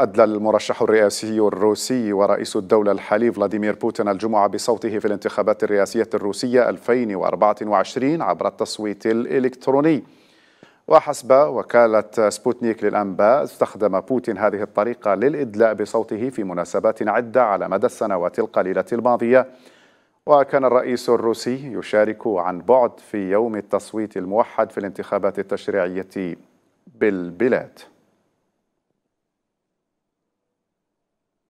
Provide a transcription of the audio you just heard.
أدلى المرشح الرئاسي الروسي ورئيس الدولة الحالي فلاديمير بوتين الجمعة بصوته في الانتخابات الرئاسية الروسية 2024 عبر التصويت الإلكتروني وحسب وكالة سبوتنيك للأنباء استخدم بوتين هذه الطريقة للإدلاء بصوته في مناسبات عدة على مدى السنوات القليلة الماضية وكان الرئيس الروسي يشارك عن بعد في يوم التصويت الموحد في الانتخابات التشريعية بالبلاد